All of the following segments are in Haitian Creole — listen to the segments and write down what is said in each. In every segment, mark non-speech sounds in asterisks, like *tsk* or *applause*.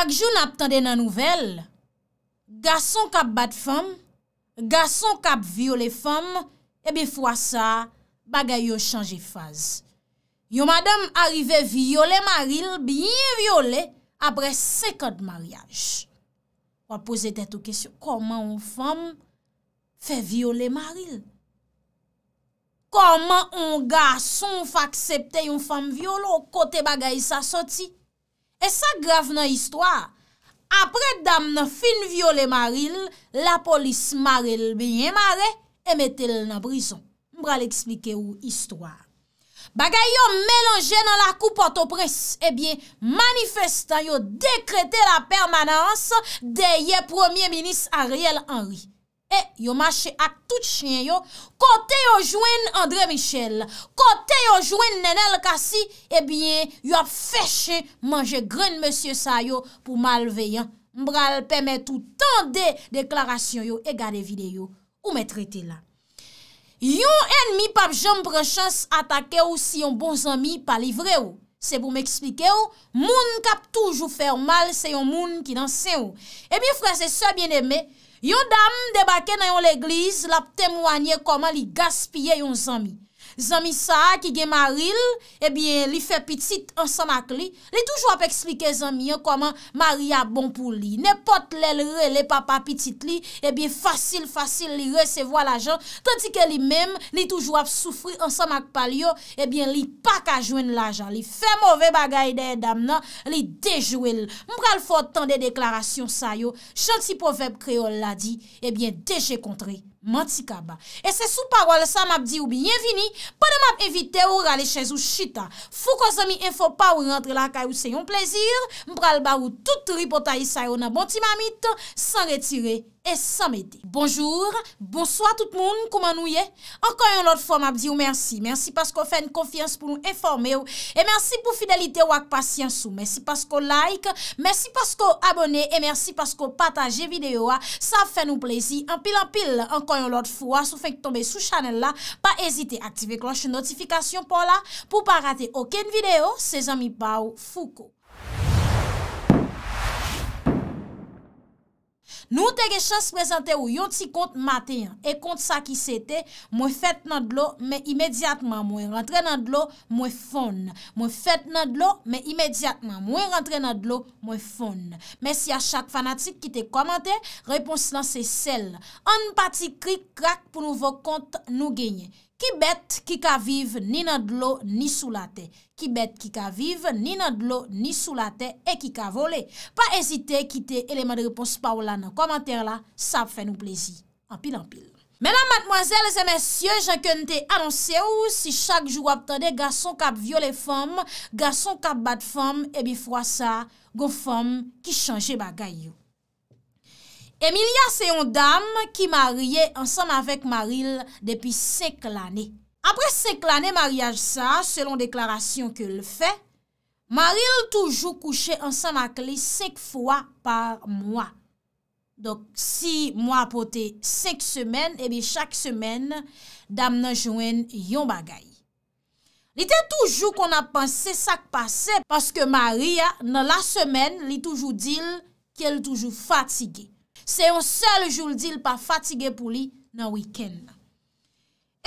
Chak joun ap tande nan nouvel, gason kap bat fom, gason kap viole eh fom, ebe fwa sa bagay yo chanje faz. Yo madam arrive viole maril, biye viole apre sekad maryaj. Wap pose tete ou kesyon, koman ou fom fe viole maril? Koman ou gason fak septe yon fom viole ou kote bagay sa soti? E sa grav nan istwa, apre dam nan fin viole maril, la polis maril biye mare, e metel nan brison. Mbra li eksplike ou istwa. Bagay yo melange nan la koupote opres, ebyen manifestan yo dekrete la permanans deye premier minis Ariel Henry. e yo mache ak tout chen yo, kote yo jwen André Michel, kote yo jwen Nenel Kassi, e bien yo ap fèche manje gren monsie sa yo pou malveyan. Mbral pèmè toutan de deklarasyon yo e gade videyo ou mè trite la. Yon enmi pap jen mprechans atake ou si yon bon zami pa livre ou. Se pou mè eksplike ou, moun kap toujou fè ou mal se yon moun ki dansè ou. E bien frè se so bienemè, Yon dam debake nan yon leglis lap temwanye koman li gaspye yon zami. Zanmi sa ki gen maril, ebyen li fe pitit ansanak li, li toujwa pe eksplike zanmi yo koman mariya bon pou li. Ne pot lel re le papa pitit li, ebyen fasil fasil li resevo la jan. Tanti ke li mem, li toujwa pe soufri ansanak pal yo, ebyen li pa kajwen la jan. Li fe move bagay de edam nan, li dejwe li. Mpral fote tan de deklarasyon sa yo, chantipoveb kreol la di, ebyen deje kontre. Mati kaba. E se sou parwal sa map di ou biyevini, padan map evite ou rale chez ou chita. Fou ko zomi enfo pa ou rentre la ka ou se yon plezir, mbral ba ou tout ripotayi sayo na bonti mamit, san retire. E sa me de. Bonjour, bonsoit tout moun, kouman nou ye? Enkoyon lot fwa m ap di ou mersi. Mersi pasko fè n konfians pou nou eforme ou. E mersi pou fidelite wak pasyans ou. Mersi pasko like, mersi pasko abone. E mersi pasko pataje video a. Sa fè nou plezi. Anpil anpil, ankoyon lot fwa. Sou fèk tombe sou chanel la. Pa ezite aktive kloche notifikasyon pou la. Pou pa rate oken video, se zami pa ou fuko. Nou te ge chans prezante ou yon ti kont maten, e kont sa ki sete, mwen fèt nan dlo, mwen imediatman mwen rentre nan dlo, mwen fon. Mwen fèt nan dlo, mwen imediatman mwen rentre nan dlo, mwen fon. Mè si a chak fanatik ki te komante, repons nan se sel. An pati krik krak pou nou vò kont nou genye. Ki bet ki ka vive, ni nad lo, ni sou la te. Ki bet ki ka vive, ni nad lo, ni sou la te, e ki ka vole. Pa ezite, kite eleman de repos pa ou la nan komantèr la, sa fè nou plezi. Ampil ampil. Mè nan matmoazèl, zè mèsyè, jè kè nte anonsè ou, si chak jou wap tande, gason kap viole fòm, gason kap bat fòm, e bi fwa sa, gò fòm ki chanjè bagay yo. Emilia se yon dam ki marye ansan avek Maril depi sek l ane. Apre sek l ane marye sa, selon deklarasyon ke l fe, Maril toujou kouche ansan akli sek fwa par mwa. Dok si mwa apote sek semen, ebi chak semen dam nan jwen yon bagay. Li te toujou kon apanse sak pase, paske Maril nan la semen li toujou dil ke l toujou fatige. Se yon sel joul di l pa fatige pou li nan wiken nan.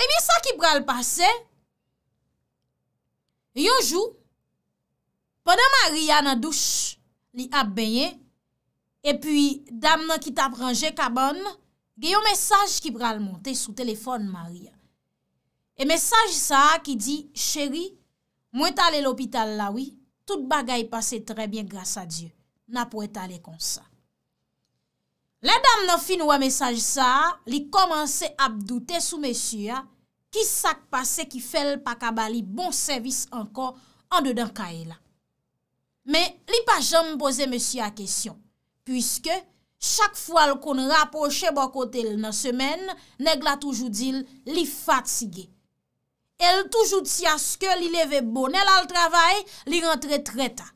E mi sa ki pral pase, yojou, pwene Maria nan douche li ap beye, e pi dam nan ki tap ranje kabon, ge yon mesaj ki pral monte sou telefon Maria. E mesaj sa ki di, cheri, mwen tale l opital lawi, tout bagay pase tre bien grasa Diyo. Na pou etale kon sa. Lè dam nan fin wè mesaj sa, li komanse ap doutè sou mesya ki sak pase ki fèl pa kaba li bon servis anko an dedan ka e la. Me li pa jom pose mesya kesyon, pwiske chak fwa l kon rapoche bokote l nan semen, neg la toujou dil li fatsige. El toujou ti aske li leve bonel al travay, li rentre treta.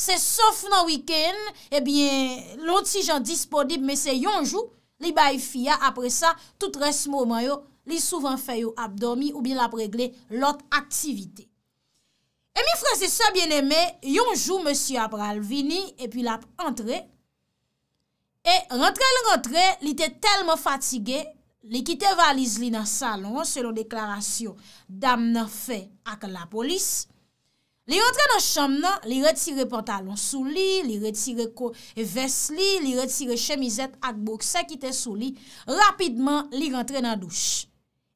Se sof nan wiken, ebyen eh lont si jan disponib me se yonjou li bay fiya apre sa tout res moman yo li souvan feyo ap domi ou bin ap regle lot aktivite. E mi frese se bieneme, yonjou monsi ap ralvini epi l ap entre. E rentre l rentre li te telman fatige li kite valiz li nan salon selon deklarasyon dam nan fe ak la polis. Li rentre nan chanm nan, li retire pantalon sou li, li retire ves li, li retire chemizet ak bokse ki te sou li, rapidman li rentre nan douche.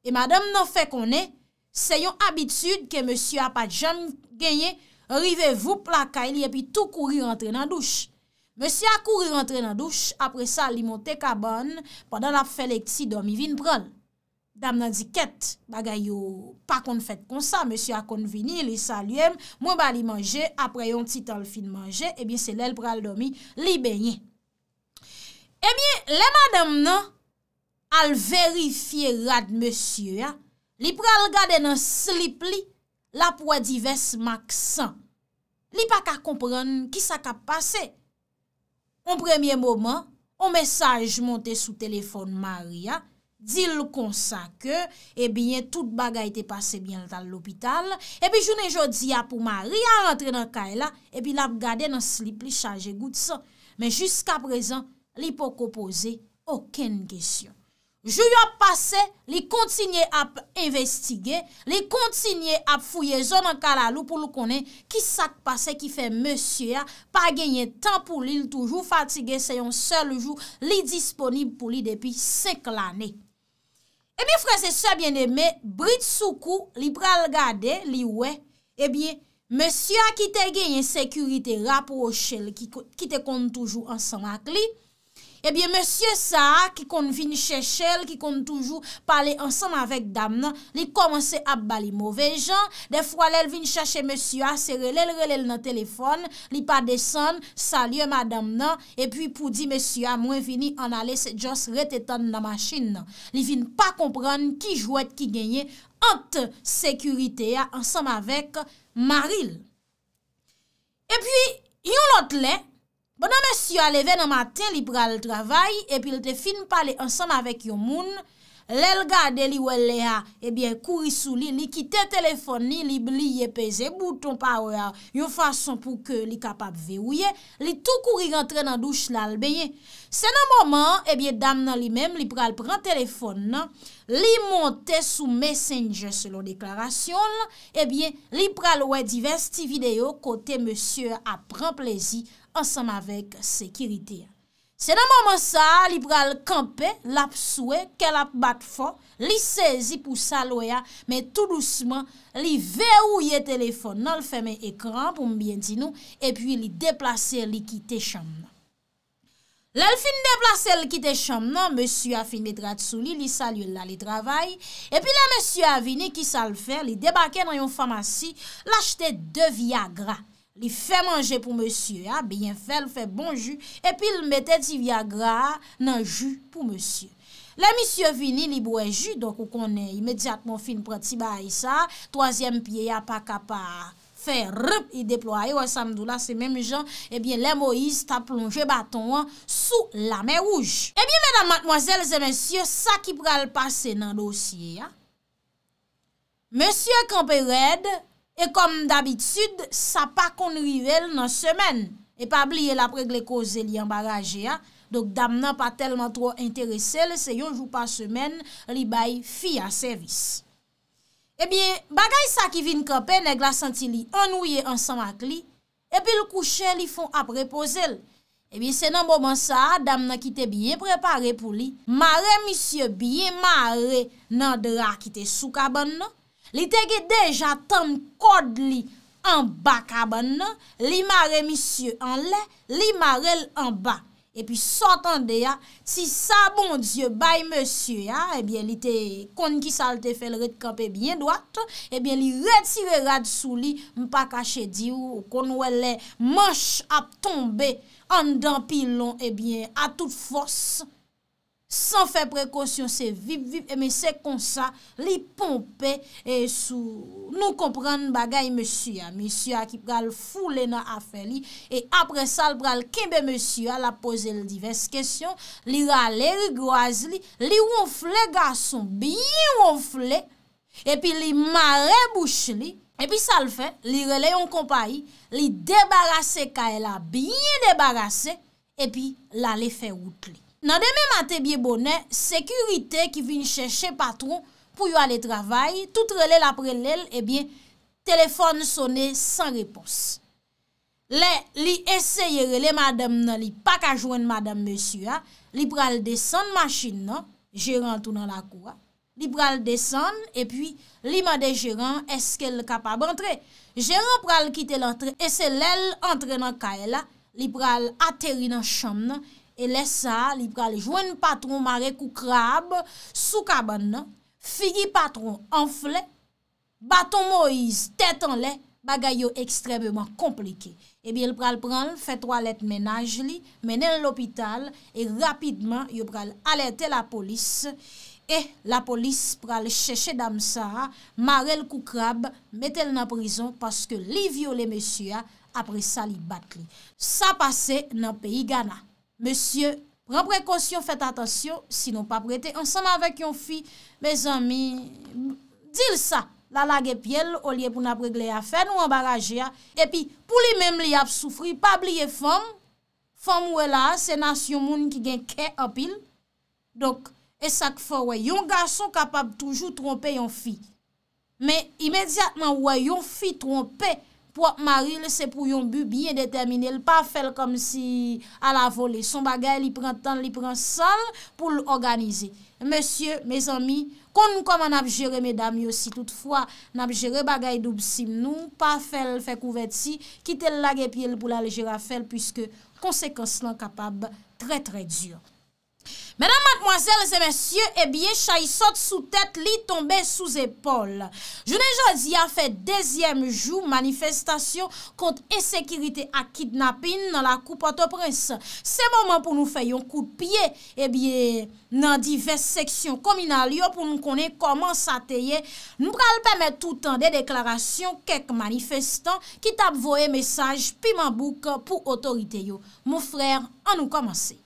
E madame nan fe konen, se yon abitude ke monsi apajan genye, rive vou plakay li epi tou kouri rentre nan douche. Monsi akouri rentre nan douche, apre sa li monte kaban, padan la felek ti domi vin pran. Dam nan di ket bagay yo pa kon fèt kon sa, mesye a kon vini, li salyem, mwen ba li manje, apre yon titan l fin manje, ebyen se lèl pral domi li bènyen. Ebyen, le madam nan al verifiye rad mesye ya, li pral gade nan slip li, la poua di vès maksan. Li pa ka kompran ki sa ka pase. On premye moman, on mesaj monte sou telefon mary ya, Dil konsa ke, e eh bine tout baga ite pase bine tal l'opital, e eh bine jounen jodi apou mary a rentre nan kay la, e bine ap gade nan slip li chanje gout sa. Men jiska prezan, li pou ko pose oken gesyon. Jou yon pase, li kontinye ap investigye, li kontinye ap fouye zon nan kalalou pou lukonen ki sak pase ki fe monsye ya, pa genye tan pou li l toujou fatige se yon sel jou, li disponib pou li depi sekl ane. E eh mi frase sa bende me, Brit Soukou li pral gade li we, e eh bin, monsi a kite genyen sekurite rapoche li ki te kontoujou ansan ak li, Ebyen, eh Monsie Saha, ki kon vin chè chèl, ki kon toujou pale ansan avèk dam nan, li komanse ap bali mowè jan, defwa lèl vin chè chè Monsie A, se relèl relèl nan telefon, li pa desan, salye madam nan, e pwi pou di Monsie A, mwen vini an alè se jòs ret etan nan masjin nan. Li vin pa kompran ki jwèt ki genye, ant sekurite ya ansan avèk Maril. E pwi, yon lot lè, Bon, non, o eh eh nan mèsyou alè vè nan matin, li pral travay, epi li te fin palè ansanm avèk yon moun, lèl gade li wèl lèha, ebyen kouri sou li, li kite telefon, li li ye peze bouton pa wè, yon fason pou ke li kapap veouye, li tou kouri rentre nan douche lalbeye. Sen nan mouman, ebyen dam nan li mèm, li pral pran telefon nan, li monte sou messenger selon deklarasyon, ebyen eh li pral wè divers ti video kote mèsyou ap pran plezi ansanm avèk sekiritè. Se nan mòman sa, li pral kampe, lap souè, ke lap bat fò, li sezi pou saloya, men tout lousman, li veouye telefon nan l'fèmè ekran, pou mbien di nou, e pwi li deplase li kite chanm nan. Le l fin deplase li kite chanm nan, mèsyou a fin bedrat sou li, li salye la li travay, e pwi la mèsyou a vini ki sal fè, li debake nan yon famasy, l achete devya gra. Li fè manje pou monsye, ha, biyen fè, li fè bon ju, epi li mette di viagra nan ju pou monsye. Le monsye vini li bouen ju, donkou konen imedjatman fin prati ba a yisa, toazyem piye ya pa kapa fè rup, li deploaye, wè samdou la, se menmou jan, epi le Moïse ta plonje baton, sou la mè rouj. Epi, menan matmoazèl, zè monsye, sa ki pral pase nan dosye, ha. Monsye Kamperede, E kom d'abitud, sa pa konrivel nan semen. E pa bli el apre gle koze li yon baraje a. Dok dam nan pa telman tro interese le se yon jou pa semen li bay fi a servis. E eh biye, bagay sa ki vin kope neg la santi li anouye ansan ak li. E pi l kouche li fon apre pose el. E biye, se nan bo man sa, dam nan ki te biye prepare pou li. Ma re misye biye, ma re nan dra ki te soukaban nan. Li teke deja tem kod li an baka ban nan, li mare misye an le, li mare l an ba. E pi sotan de ya, si sa bon die baye monsye ya, e bien li te kon ki salte fel ret kap e bien doat, e bien li retire rad sou li mpa kache di ou kon wè le manche ap tombe an dan pilon e bien a tout fos. San fe prekosyon se vip vip. Eme se konsa li pompe. E sou nou kompran bagay monsu ya. Monsu ya ki pral foule na afe li. E apre sal pral kimbe monsu ya. La pose l divers kesyon. Li rale rigouaz li. Li wonfle gason. Bi wonfle. E pi li mare bouch li. E pi sal fe. Li rele yon kompai. Li debarase ka. E la bi debarase. E pi la le fe wout li. Nan deme mate bie bonen, sekurite ki vin cheshe patron pou yo ale travay, toutre lel apre lel, ebyen, telefon sone san repos. Le, li eseye rele madame nan li, pa ka jwen madame monsu ya, ah, li pral desen masin nan, jiran tou nan la kou ya, ah. li pral desen, epyi, li maden jiran, eske l kapab antre. Jiran pral kite lantre, ese lel antre nan kaela, li pral ateri nan chanm nan, E lesa li pral jwen patron mare koukrab, soukaban nan, figi patron anfle, baton moiz, tetan le, bagay yo ekstremement komplike. E bi el pral pral fet wale menaj li, menen l'opital, e rapidman yo pral alerte la polis, e la polis pral cheche dam sa, mare koukrab, metel nan prizon, paske li viole mesya apre sa li bat li. Sa pase nan peyi Ghana. Monsye, pren prekosyon, fet atasyon, sinon pa prete. Anseman vek yon fi, me zami, dil sa. La lage pyele, olye pou nabregle a fe, nou embaraje a. Epi, pou li mem li ap soufri, pa bliye fom, fom ouela, se nas yon moun ki gen ke apil. Dok, esak fo wey, yon gason kapab toujou trompe yon fi. Me imediatman wey, yon fi trompe. Pwa maril se pou yon bu biye determine, l pa fel kom si al avole. Son bagay li pren tan, li pren san pou l organize. Monsye, mez ami, kon nou koman apjere medami osi. Toutfwa, napjere bagay dup si nou, pa fel fe kouvet si, kite l lage pie l pou la leje rafel, pwiske konsekons lan kapab tre tre diyon. Mèdam matmoazèl, zè mensyè, ebye, eh chay sot sou tèt li tombe sou zèpòl. Je ne jòz y a fè dèzyèm jò, manifestasyon kont e-sekirite akidnapin nan la koupatoprens. Se mòman pou nou fè yon koupiye, ebye, nan divers seksyon kominalyo pou nou konè koman sa teye, nou pral pèmè toutan de deklarasyon kek manifestan ki tap voye mesaj piman bouk pou otorite yo. Mou frèr, an nou komanse.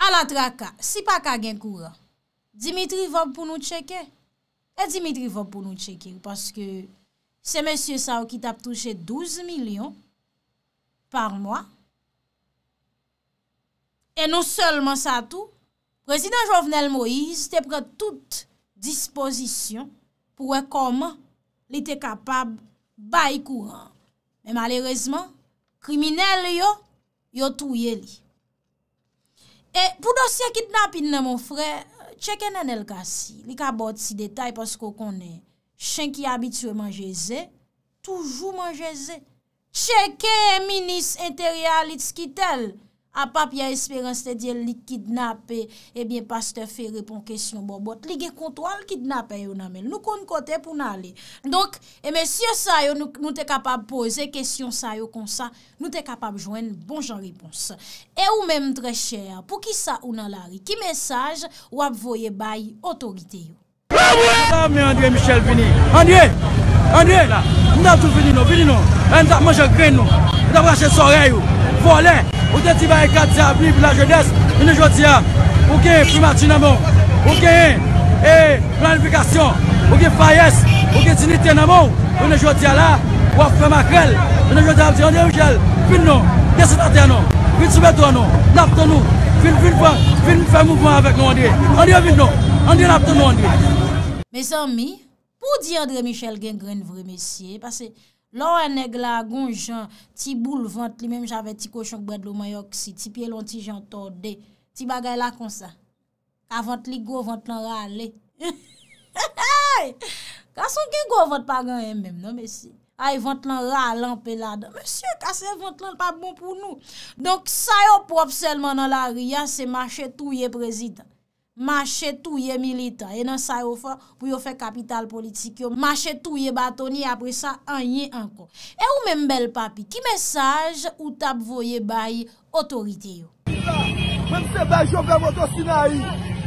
Alat raka, si paka gen kura, Dimitri vop pou nou tcheke? E Dimitri vop pou nou tcheke? Parce que c'est Monsieur Sao qui t'a touché 12 millions par mois. Et non seulement ça tout. Prezident Jovenel Moïse te pre tout disposition pou rekom li te kapab bayi kouran. Men malerezman, krimine li yo, yo touye li. E pou dosye kitnapin nan mon fre, cheke nan el kasi. Li kabot si detay pasko konen. Chen ki abitue manjeze, toujou manjeze. Cheke, minis interior li tskitel. apap ya esperanse te diye lik kidnap ebyen eh pas te fe repon kesyon bo bot, li ge kontwal kidnap eyo nan men, nou kon kote pou nan ale donk, e eh men si yo sa yo nou te kapab pose kesyon sa yo kon sa, nou te kapab jwen bon jan repons, e ou men mdre chè, pou ki sa ou nan lari, ki mensaj wap voye bay otorite yo eh! Andre Michel vini, Andre Andre la, mda tou non? vini nou, vini nou mda manje gren nou, mda brache sorè yo, volè Ou te ti ba e kat te apni pou la jodes, ou ne jodi a, ou ke e primati naman, ou ke e planifikasyon, ou ke fayes, ou ke zinite naman, ou ne jodi a la, ou a fwe makrel, ou ne jodi a apdi, ande Michel, fin nou, desi ta te anon, fin soubetou anon, lapte nou, fin fin fwe mouvman avek nou ande, ande yo vin nou, ande lapte nou ande. Mes anmi, pou di André Michel gen gwen vre mesye, pasè. Lo ene glagon jan, ti boul vant li, mem jave ti koshonk bed lo mayok si, ti pye lon ti jan torde, ti bagay la konsa. Non, A vant li go, vant lan rale. Kwa son gen go vant pa gan emem, no mesi? A yi vant lan rale anpe lada. Mesi, kwa se yi vant lan pa bon pou nou. Donk sa yo prop selman nan la riyan, se mache tou ye prezident. Mache touye milita, e nan sa yo fa pou yo fe kapital politik yo. Mache touye batoni, apre sa, anye anko. E ou men bel papi, ki mesaj ou tab voye bayi otorite yo? Men se bayi jok vre voto sinayi,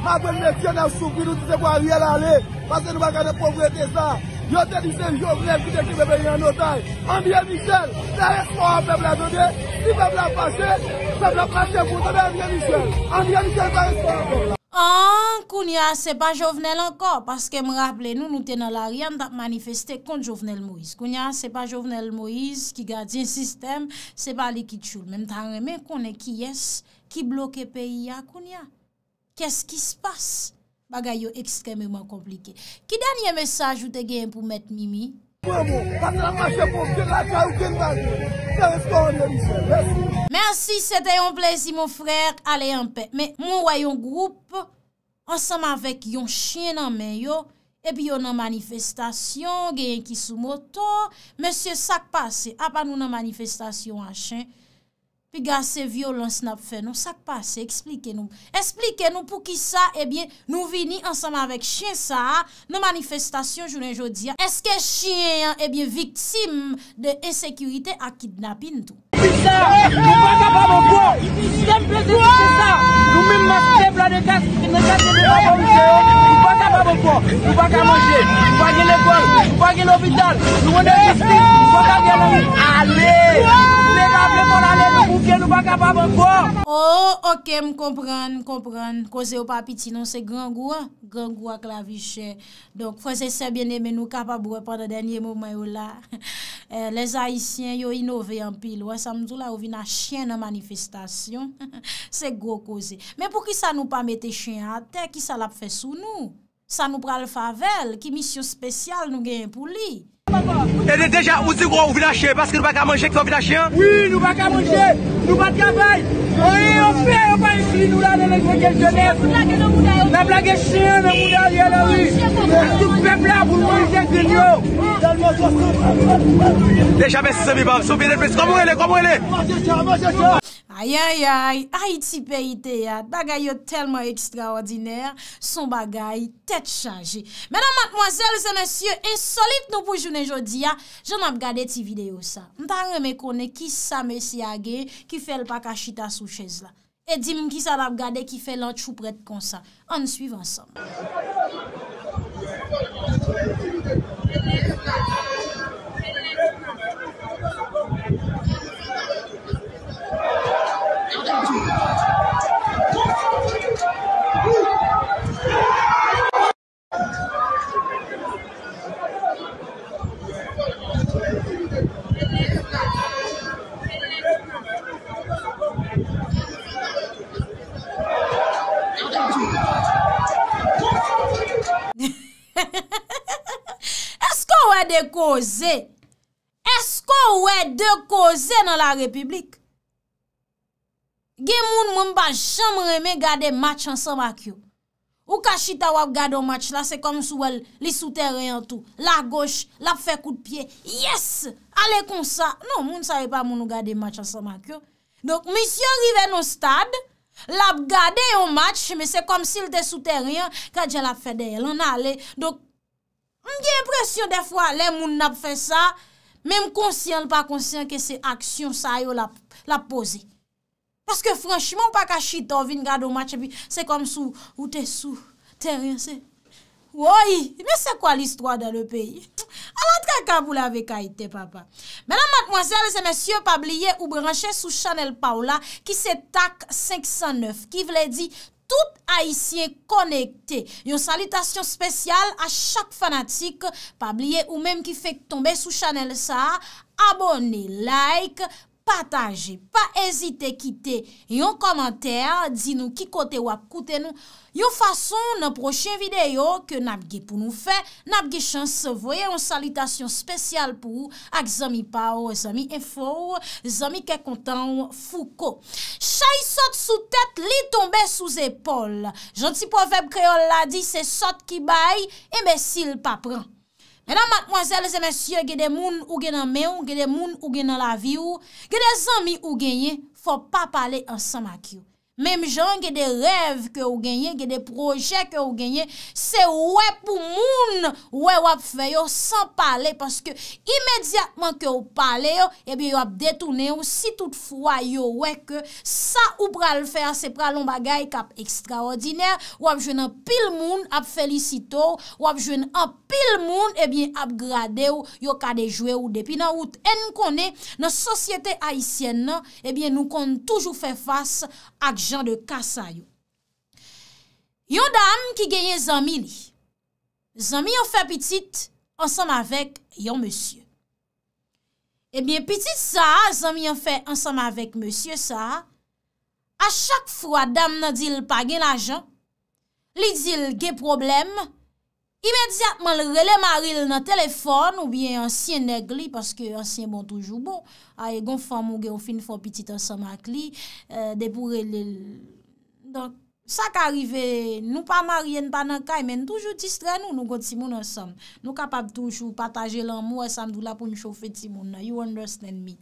ma bel metye nan soukou nou ti se wali el ale, pase nou wakane pou vwete sa. Yo te di se jok vre, ki te ki bebe yon notay. Anye Michel, ta espo a peble a dode, ki bebe la fache, pebe la fache kou, te bebe anye Michel. Anye Michel, ta espo a dode. An, Kounia, se pa Jovenel ankor, paske m raple nou nou tenan la ryan tak manifeste kon Jovenel Moïse. Kounia, se pa Jovenel Moïse, ki gadi yon sistem, se pa li ki tchoul. Mem tan reme konen ki yes, ki bloke peyi ya, Kounia. Kes ki spas? Bagay yo ekstrem yon man komplike. Ki danyen mesaj ou te gen pou met Mimi? Mwen mwen, kat la mache pou, ke lakay ou ken danyen, ke lestan yon lise, lestan. Mersi, se de yon plezi, moun frèr, ale yon pe. Men, moun wè yon groupe, ansanm avèk yon chen nan men yo, epi yon nan manifestasyon, gen yon ki sou moto, monsye sak pase, apan nou nan manifestasyon an chen, pi gase violons nap fe, nou sak pase, eksplike nou, eksplike nou pou ki sa, nou vini ansama vek chien sa, nou manifestasyon, jounen joudia, eske chien, ebyen, viktsim de esekurite akidnapin tou. Pisa, nou pa kapabon kwa, si tempezi ki se sa, nou mi makte bla de kask, nou pa kapabon kwa, nou pa kapabon kwa, nou pa gen le kwa, nou pa gen lopital, nou ene kistik, nou pa gen lopital, ale, nou ne kapabon ane, Ouke nou pa kapab anko? Ou, oh, ouke, m kompran, kompran. Koze ou pa apiti nan se gangou an, gangou an klaviche. Donk fwese se biene men nou kapab ou pan de denye mouman ou la. Les haisyen yo inove an pil. Ouwa samzou la ouvi nan chen nan manifestasyon. Se go koze. Men pou ki sa nou pa mette chen an, te ki sa la pfe sou nou? Sa mou pral favel ki misyon spesyal nou genye pou li. E de deja ou si gro ou vina che, paske nou baka manje ki son vina che an? Oui, nou baka manje, nou baka vay, ou e, ou fe, ou pa yon li nou la nan ekveke genes. Nan blage che an, nan blage a li an a li. Sou pepla pou manje ki lyo. Deja besi se mi bav, sou vina pe se komou ele, komou ele. Monsi chan, monsi chan. Ayayay, ay ti pe ite ya, bagay yo telman ekstraordiner, son bagay, tet chanje. Menan matmoazel, se nensye, e solit nou pou jounen jodi ya, joun ap gade ti video sa. Mta reme kone ki sa mesi age, ki fel pak a chita sou chez la. E dim ki sa ap gade ki fel lant chou pret kon sa. An suiv ansam. Mta reme kone ki sa mesi age, ki fel pak a chita sou chez la. *laughs* Sko ou e dekoze? Sko ou e dekoze nan la republik? Gen moun mwen pa chanm reme gade match an sa makyo. Ou ka chita wap gade an match la, se kom sou el li souteryen an tou. La goch, lap fe kou de pie. Yes! Ale kon sa. Non, moun sa ve pa moun nou gade match an sa makyo. Donk, mwen si yon riven an stad, lap gade an match, me se kom si lte souteryen, kajen lap fe deyel. On ale, donk, mwen diye impresyon defwa, le moun nap fe sa, men m konsyen lpa konsyen ke se aksyon sa yo la posey. Paske franchimou pa ka chitou, vin gado matche pi, se kom sou, ou te sou, te rin se. Woy, me se kwa l'histoire da le peyi? *tsk* Alat kaka pou la vek a ite, papa. Menan matmoazel, se mensyou pabliye ou branche sou Chanel Paula ki se tak 509, ki vle di tout haisyen konekte. Yon salitation spesyal a chak fanatik, pabliye ou menm ki fek tombe sou Chanel sa, abone like. Patanje, pa ezite kite yon komantere, di nou ki kote wak kote nou. Yon fason nan proche videyo ke napge pou nou fe, napge chan se voye yon salutation spesyal pou ak zami pa ou, zami efo ou, zami ke kontan ou fuko. Chay sot sou tete li tombe sou zepol. Janti poveb kreol la di se sot ki baye e me sil pa pran. E nan matmoazèles e mèsyè gède moun ou gè nan mèw, gède moun ou gè nan la viw, gède zami ou gènyè, fò pa pale ansan makyò. Mem jan, ge de rev ke ou genye, ge de proje ke ou genye, se ouwe pou moun ouwe wap feyo san pale, paske imediatman ke ou pale yo, ebi wap detoune yo, si tout fwa yo weke, sa ou pra l'fer, se pra l'on bagay kap ekstraordinèr, wap jwen an pil moun ap felisito, wap jwen an pil moun, ebi ap grade yo, yo kade jwe yo depi nan wout en kone, nan sosyete aisyen nan, ebi nou kon toujou fe fas ak jan de kasa yo. Yon dam ki genyen zami li, zami yon fe pitit, ansanm avek yon monsye. Ebyen eh pitit sa, zami yon fe ansanm avek monsye sa, a chak fwa dam nan dil pagen la jan, li dil gen probleme, Imediatman rele maril nan telefon ou biye ansyen neg li, paske ansyen bon toujou bo, aye gon fwa mou ge ou fin fwa pitit ansan mak li, e, debou rele. Donk, sa ka rive nou pa maril nan panakay, men toujou distre nou nou got si moun ansan. Nou kapab toujou pataje lan mou ansan e dou la pou njou chofe ti moun. You understand me.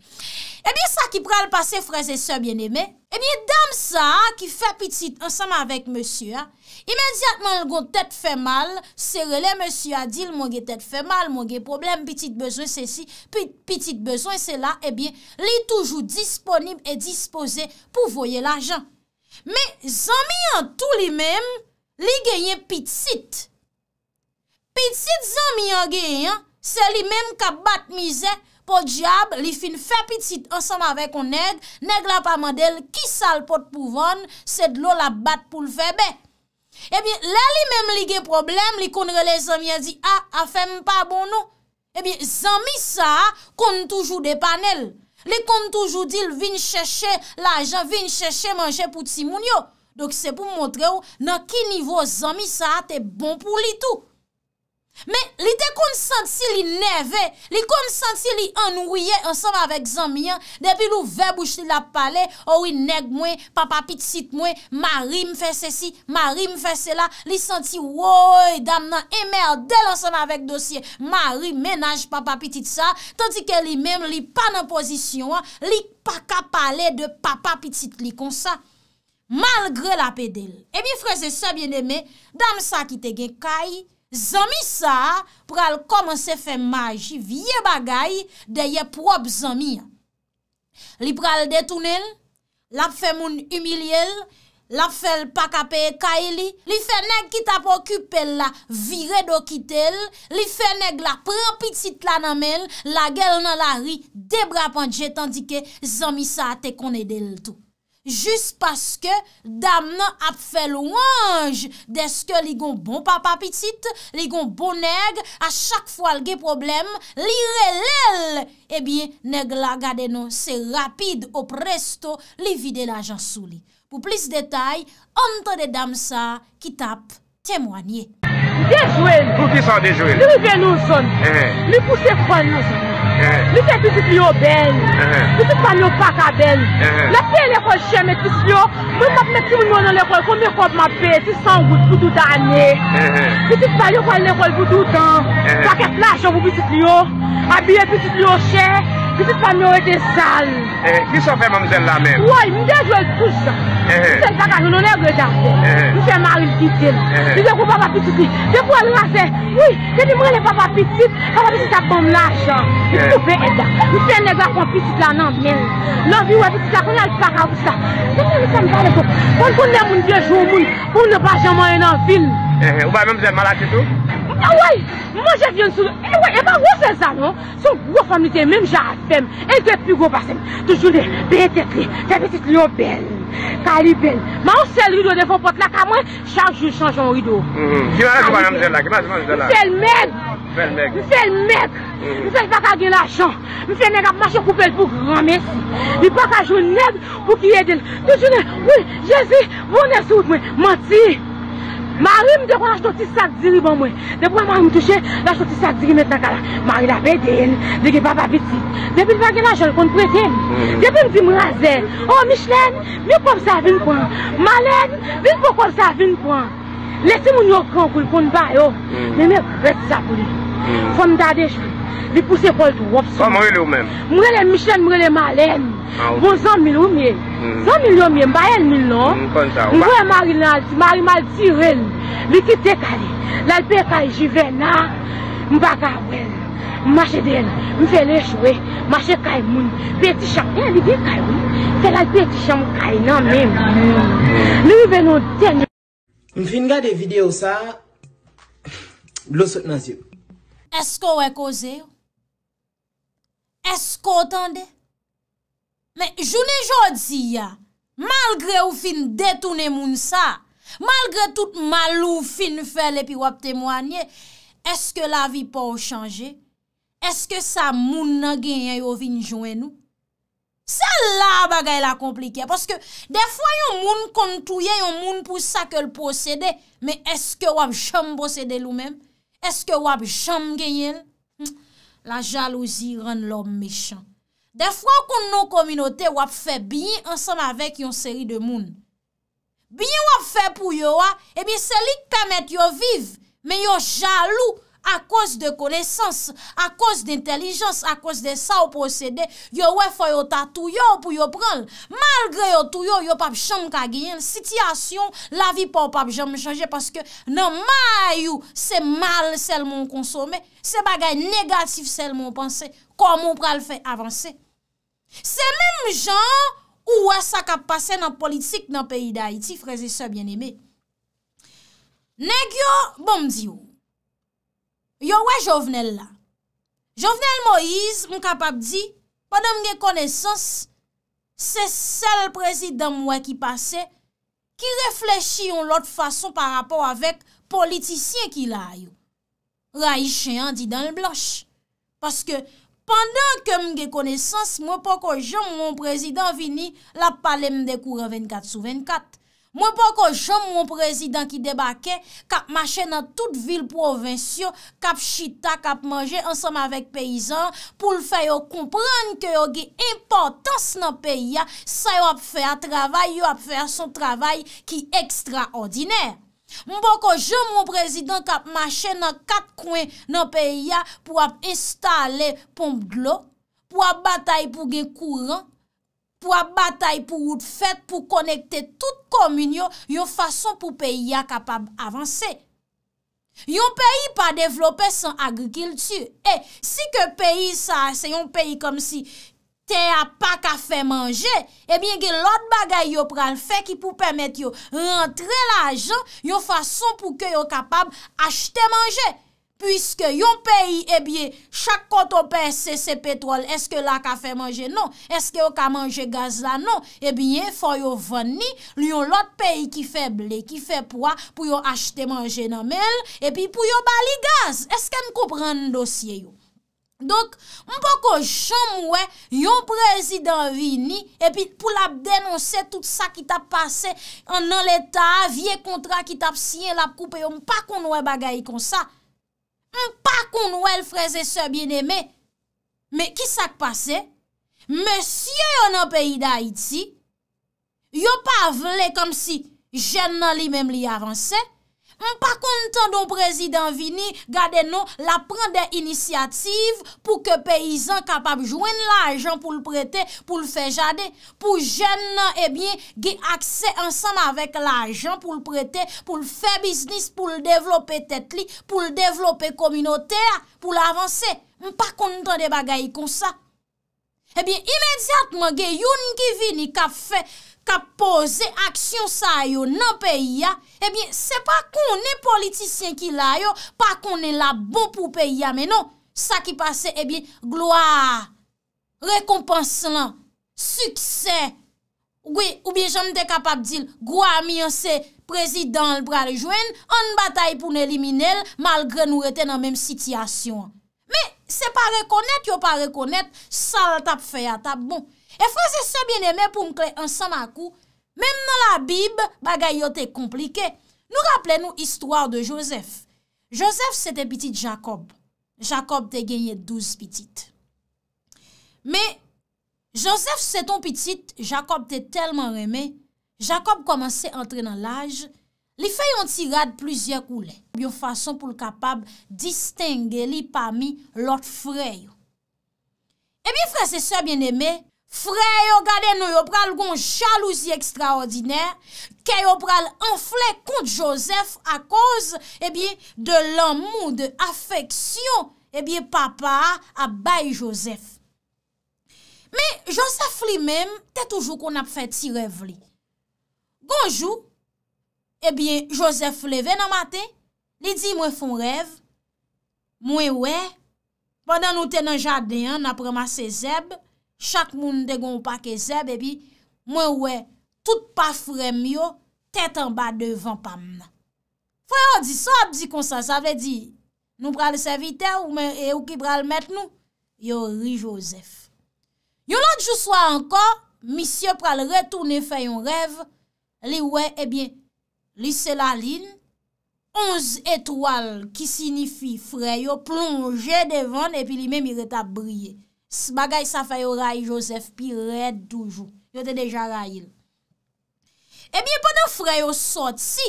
Ebyen sa ki pral pase frez e so bien eme, ebyen dam sa ki fe pitit ansan ma vek monsu, ebyen sa ki pral pase frez e so bien eme, imediatman l go tèt fè mal, sè relè monsi a dil, mongè tèt fè mal, mongè problem, pitit bezon, sè si, pitit bezon, sè la, ebyen, li toujou disponib e dispose pou voye l ajan. Me, zanmi an tou li mèm, li genyen pitit. Pitit zanmi an genyen, sè li mèm ka bat mize pou diab, li fin fè pitit ansam avè kon neg, neg la pa mandel, ki sal pot pou von, se dlo la bat pou l fè bè. Ebi, eh lè li mèm li gen problem, li kondrele zami a di, a, ah, a fèm pa bon nou. Ebi, eh zami sa, kond toujou depan el. Li kond toujou dil vin chèche la jan, vin chèche manjè pou ti moun yo. Dok se pou montre ou nan ki nivou zami sa te bon pou li tou. Me li de kon santi li neve, li kon santi li anouye ansanm avek zanmian, depi lou veb ou chli la pale, oh ou i neg mwen, papa pitit mwen, mari mwen fese si, mari mwen fese la, li santi woy dam nan emel del ansanm avek dosye, mari menaj papa pitit sa, tanti ke li mem li panan pozisyon, li pa ka pale de papa pitit li konsa, malgre la pedel. Ebi freze se bieneme, dam sa ki te gen kayi, Zanmi sa pral komanse fe maji vie bagay deye prob zanmi an. Li pral detounen, la fe moun umiliel, la fe l pakapè kaeli, li fe neg ki tap okupel la vire do kitel, li fe neg la propitit la namel, la gel nan la ri debrapan dje tandike zanmi sa te kone del tout. Jus paske dam ap fe louange deske li gon bon papa pitit, li gon bon neg, a chak fwa lge problem, li relel, ebi neg la gade nou se rapide ou presto li vide la jansou li. Pou plis detay, antre de dam sa ki tap temwanye. Li eh. se fisit li yo ben Fisit eh. pan yo pak aden La eh. fye le fol chen met fisit li yo Mwen ap met ti moun nan le fol kon me hop ma pe Ti san wout foudou danye Fisit pan yo fwa le fol foudou dan Pak e flas yo wou fisit li yo Abye fisit li yo chen Pisit pa mi ou ete sal eh, Ki sope mèm zè la mèm? Ouay, mide jòl pous eh, eh. Mise lakajon nou ne gòl jan pou Mise mèm ari l'pite Mise kou baba piti Mise kou al rase Mise mèm gèlè baba piti Baba piti tak bom la jòl Mise nè gòl kon piti la nan mèm Non vi wè piti ta kon al paka ou sa Mise mèm mèm san bade pou Kon kon ne moun diè jòmou Pou mèm ne pa jan mò yon an film Ouay ah, e non? mèm zè mèm la kito? Ouay, mò mèm jè vyon sou Eba wò se zan wò Fèm, en kèt pi gòp asèm, toujou lè, ben tèt lè, fèm etis lè yon bel, kari bel, man ou sèl rido de fon pot lè, kwa mwen, chanjou, chanjou yon rido. Si man an kwa mwen zèl lè, ki man an kwa mwen zèl lè. Mwen fèl mèk, mwen fèl mèk, mwen fèl baka gen l'ajan, mwen fèl nega p'manche koupèl pou gran mèsi, mwen baka joun neb pou ki yèdèl, toujou lè, oui, jèzi, mwen esout mwen, manti. Mari mi dekwa la chotise sak ziri bon mwen. De pou an mari mi touche, la chotise sak ziri met la kala. Mari la pe den, deke baba biti. Debe di pa gen la jol kon preten. Debe di mwazen. Oh Michelin, mi pou sa vin kwan. Malen, mi pou kon sa vin kwan. Lesi mwen yo kran kwen kon bayo. Mwen mwen rets sa pou li. Fon mda dechou. Vi puse kolt wop se. Mwenyele Michen, mwenyele Malem. Ah, bon zon mil omye. Hmm. Zon mil omye. Mwenyele Marinaldi. Marinaldi ril. Vi kite kali. Lalpe kaj juvena. Mwenyele Mwache Den. Mwenyele Shwe. Mwenyele Kaj Mun. Pe eti chan. Mwenyele Mwenyele Ten. M fin ga de videyo sa. Glosot nasi ou. Esko wè koze yo? Esko otande? Mè, jounè jò di ya, malgre ou fin detounè moun sa, malgre tout malou fin fèle pi wèb temwanyè, eske la vi pou chanje? Eske sa moun nan genye yo vin jounè nou? Sa la bagay la komplike, poske de fwa yon moun kontouye, yon moun pou sa ke l'posede, mè eske wèb chanm posede lou mèm? Eske wap chanm genyen? Hm? La jalouzi ren lò mechan. De fwa kon nou kominote wap fè biye ansan avèk yon seri de moun. Biyen wap fè pou yowa, ah, ebi eh seli kamèt yon viv, men yon jalou, a kos de konesans, a kos de intelijans, a kos de sa ou posede, yo we fo yo tatou yo pou yo pral, malgre yo tou yo yo pap chanm kageyen, sityasyon la vi pa ou pap jom chanje paske nan ma ayou se mal sel moun konsome, se bagay negatif sel moun panse, kon moun pral fe avanse. Se menm jan ou we sa kap pase nan politik nan peyi da Haiti, freze se bieneme. Negyo bomdiyo, Yo wè Jovenel la, Jovenel Moïse mwen kapap di, pandan mwen gen konesans, se sel prezidant mwen ki pase, ki reflechi yon lot fason par rapport avèk politisyen ki la ayon. Raïche yon di dan l bloch. Paske pandan ke mwen gen konesans, mwen poko jom mwen prezidant vini, la pale mwen dekoure 24 sou 24. Mwen pou kon jom mwen prezidant ki debake, kap mache nan tout vil provensyon, kap chita, kap manje ansam avèk peyizan pou l fè yo kompran ke yo ge importans nan peyia, sa yo ap fè a travay, yo ap fè a son travay ki ekstraordinè. Mwen pou kon jom mwen prezidant kap mache nan kat kwen nan peyia pou ap installe pomp glò, pou ap batay pou gen kouran, pou ap batay pou oud fèt pou konekte tout kominyon yon fason pou peyi ya kapab avanse. Yon peyi pa devlope san agrikiltu. E, si ke peyi sa, se yon peyi kom si te apak a fè manje, e bie gen lot bagay yo pran fè ki pou pèmèt yo rentre la jan yon fason pou ke yo kapab achte manje. Pwiske yon peyi, ebye, eh chak koto pese se petrol, eske la ka fe manje non, eske non. eh yo ka manje gaz la non, ebye, foy yo venni, lyon lot peyi ki feble, ki fe pwa, pou yo achete manje nanmel, epi pou yo bali gaz. Eske m ko pran dosye yo? Donk, m poko jom wè, yon prezident vini, epi pou la denonse tout sa ki tap pase anan leta, vie kontra ki tap syen la pou koupe yo, m pa kon wè bagay kon sa. an pa kon nou el freze se bien eme, me ki sa k pase, monsye yon an peyi da iti, yon pa vle kom si jen nan li mem li avanse, M pa kontan do prezident vini gade nou la pren de inisiativ pou ke peyizan kapab jwen la ajan pou l prete, pou l fe jade. Pou jen nan ebyen eh ge akse ansan avèk la ajan pou l prete, pou l fe biznis, pou l devlope tetli, pou l devlope kominotea, pou l avanse. M pa kontan de bagay kon sa. Ebyen eh imediatman ge youn ki vini kap fe... ka pose aksyon sa yo nan peyi ya, ebyen, se pa konen politisyen ki la yo, pa konen la bo pou peyi ya, menon, sa ki pase, ebyen, gloa, rekompanslan, suksen, oubyen, jom de kapap dil, gloa miyon se prezidant albra lejwen, an batay pou ne elimine el, malgre nou reten an menm sityasyon. Men, se pa rekonnet, yo pa rekonnet, sa la tap feya tap, bon, E fransese bien eme pou mkle ansan makou, menm nan la bib bagay yo te komplike, nou rappele nou istwar de Josef. Josef se te pitit Jacob, Jacob te genye douz pitit. Men, Josef se ton pitit, Jacob te telman reme, Jacob komanse entre nan laj, li feyon ti rad plizye kou le, biyon fason pou l kapab distenge li pami lot freyo. E eh mi fransese bien eme, Frè yo gade nou yo pral gon chalouzi ekstraordinèr, kè yo pral enfle kont Joseph a koz, ebyen, eh de lan mou de afeksyon, ebyen, eh papa a bay Joseph. Me, Joseph li menm, te toujou kon ap fè ti rev li. Gonjou, ebyen, eh Joseph leve nan matè, li di mwen fon rev, mwen wè, pwadan nou ten nan jadeyan, napreman se zeb, chak moun de goun pa ke se, bebi, mwen wè, tout pa frem yo, tèt an ba devan pam nan. Fè yo di so, di konsen, sa vè di, nou pral se vitè e ou ki pral met nou, yo ri Josef. Yo lòk jouswa ankon, misye pral retounen fè yon rev, li wè, ebyen, li sè la lin, onz etwal ki sinifi fre, yo plonje devan, epi li mè mi retabriye. S bagay sa fay yo ray Josef pi red toujou. Yo te dejan rayil. E eh bie pwene fre yo sot si,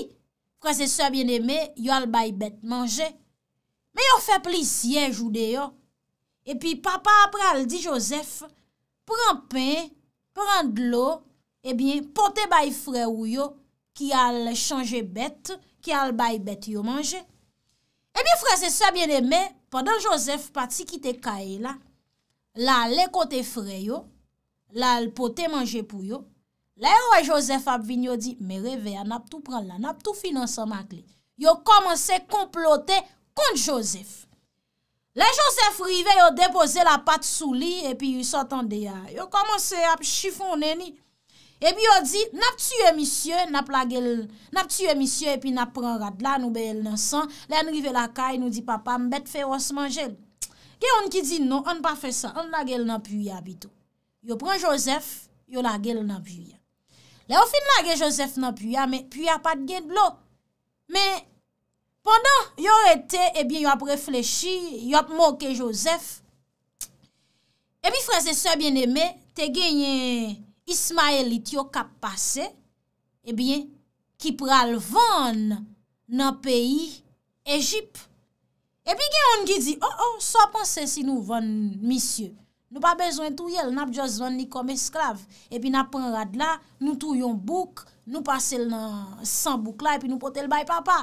kwa se soye bine me, yo al bay bet manje. Me yo fe plisye jou de yo. E pi papa apre al di Josef, pran pen, pran dlo, e eh bie pote bay fre ou yo ki al chanje bet, ki al bay bet yo manje. E eh bie fre se soye bine me, pwene Josef pati kite kae la, La le kote fre yo, la le pote manje pou yo. La yo wè Joseph ap vin yo di, mè revè an ap tou pran la, an ap tou finanse an mak li. Yo komanse komplote kont Joseph. La Joseph rive yo depose la pat sou li, epi yu sotan de ya. Yo komanse ap chifon neni. Epi yo di, an ap tuye misye, an ap la gel, an ap tuye misye epi an ap pran rad la, nou beye lansan. La yon rive la ka, yon nou di, papa mbet fè wos manje l. Gen yon ki di, non, an pa fe sa, an la gel nan pyuya bito. Yo pren Josef, yo la gel nan pyuya. Le ou fin la gel Josef nan pyuya, men pyuya pat gen blo. Men, pondan yon rete, ebyen, yon ap reflechi, yon ap mouke Josef. Ebyen, frese se bieneme, te genye Ismael it yo kap pase, ebyen, ki pralvan nan peyi Ejip. Epi gen yon ki di, oh oh, sa panse si nou van misye. Nou pa bezwen tou yel, nap jazvan ni kom esklave. Epi nap pan rad la, nou tou yon bouk, nou pase l nan san bouk la, epi nou pote l bay papa.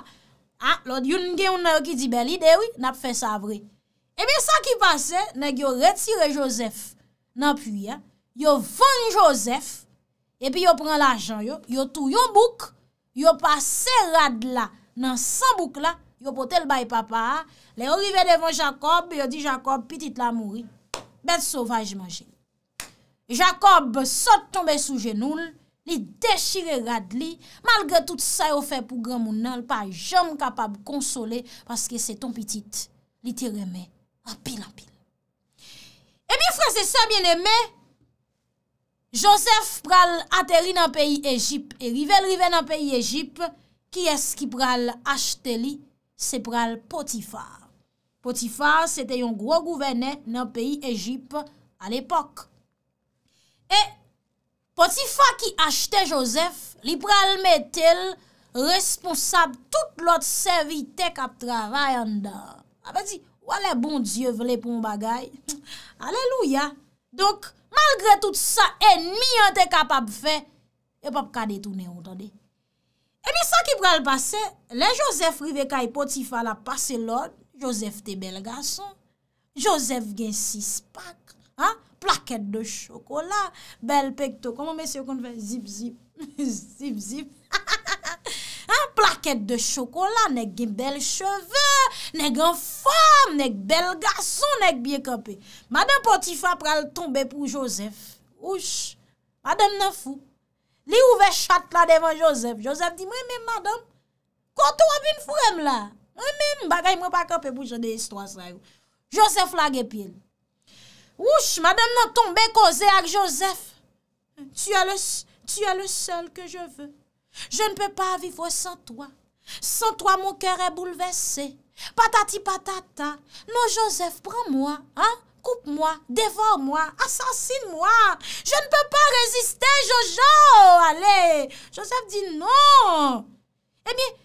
Ha, lòd, yon gen yon nan yo ki di bel ide, wè, nap fè sa vre. Epi sa ki pase, nek yo retire Josef nan puya, eh. yo van Josef, epi yo pran l ajan yo, yo tou yon bouk, yo pase rad la nan san bouk la, Yo pote l bay papa, le yo rive devan Jacob, yo di Jacob, pitit la mouri, bete sovaj manje. Jacob sot tombe sou genoul, li dechire rad li, malgre tout sa yo fe pou gran mounan, l pa jom kapab konsole, paske se ton pitit li tireme apil apil. E mi frase sa bieneme, Joseph pral ateri nan peyi Ejip, e rive l rive nan peyi Ejip, ki es ki pral achte li? Se pral Potifar. Potifar, se te yon gro gouvene nan peyi Ejip al epok. E, Potifar ki achte Josef, li pral metel responsab tout lot servite kap travay an da. A pa ti, wale bon die vle pou m bagay. Aleluya. Donk, malgre tout sa enmi an te kapab fe, e pap ka detounen otodey. E mi sa ki pral base, le Josef Riveka e Potifa la pase lor, Josef te bel gason, Josef gen sis pak, plaket de chokola, bel pekto, koman mese yo kon fè, zip zip, *laughs* zip zip, *laughs* plaket de chokola, nek gen bel cheve, nek gen fam, nek bel gason, nek biye kapè. Madame Potifa pral tombe pou Josef, ouch, madame nan foup, Li ouve chate la devan Josef. Josef di mwen mwen madame. Koto avin fwem la. Mwen mwen bagay mwen bakan pe boujou de histwa sa yo. Josef la gepil. Wouche madame nan tombe koze ak Josef. Tu ya le seul ke je ve. Je ne pe pa vivou san to. San to a moun kere boulevesse. Patati patata. Non Josef pran mwen. Ha? Koupe mwa, devore mwa, asansine mwa. Je n'pe pa reziste Jojo, ale. Jozef di, non. Ebi, eh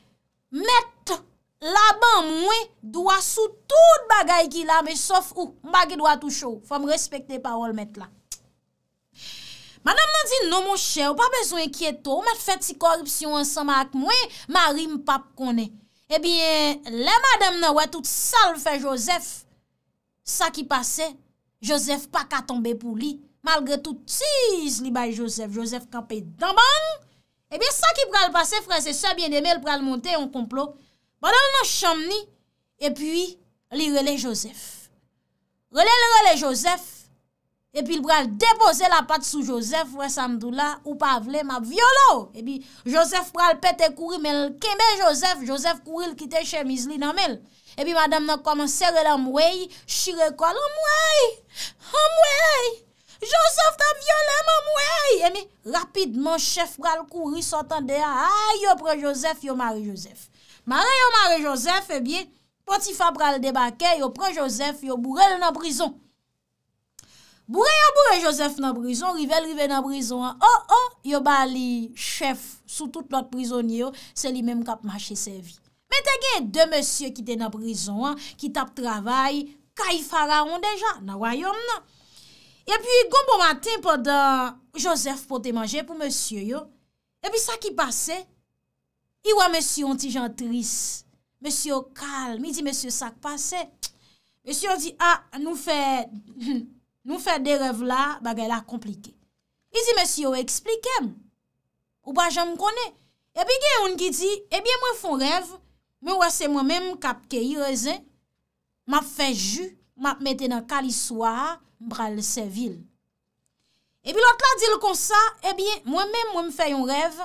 mette la ban mwen, doa sou tout bagay ki la, me sof ou bagay doa tou chou. Fwa m respekte parol mette la. Madame nan di, non mou chè, ou pa bezwen kieto, ou mette fet si korupsyon ansan ma ak mwen, mari m pap konen. Ebi, le madame nan wè tout salve fè Jozef, Sa ki pase, Josef pa ka tombe pou li. Malgre tout, tis li bay Josef. Josef kampe damban. Ebyen, eh sa ki pral pase, fran, se sa byen demel pral monte, on complot. Banan nan chanm ni. Epyi, li rele Josef. Rele, rele Josef. epi l bral depose la pat sou Josef wè samdou la, ou pa vle ma viole ou, epi Josef bral pete kouri men l keme Josef, Josef kouri l kite chemiz li nan men, epi madame nan koman sere la mwey, shire kol, mwey, mwey, Josef ta viole ma mwey, epi rapidman, chef bral kouri sotan de a, a yo pre Josef, yo mare Josef, mare yo mare Josef, epi poti fa bral debake, yo pre Josef, yo bourre le nan prizon, Bourè yon bourè Joseph nan brison, rivelle rivelle nan brison an, oh, oh, yo ba li chef sou tout lot brisonye yo, se li menm kap mache se vi. Men te gen, de monsye ki te nan brison an, ki tap travay, ka yi fara on deja, nan wayon nan. E pi, gom pou matin, podan Joseph pote manje pou monsye yo, e pi sak yi pase, yi wan monsye yon tijan tris, monsye yon kalm, yi di monsye sak pase, monsye yon di, a, ah, nou fe... Nou fè eh eh eh de rev la bagè la komplike. I zi, mè si yo eksplike m. Ou ba jè m konè. Ebi gen yon ki di, ebi mwen fè rev, mwen wè se mwen mè m kapke y rezen, mwen fè ju, mwen mète nan kaliswa, mwen bral se vil. Ebi lòt la di lò kon sa, ebi mwen mè mwen fè yon rev,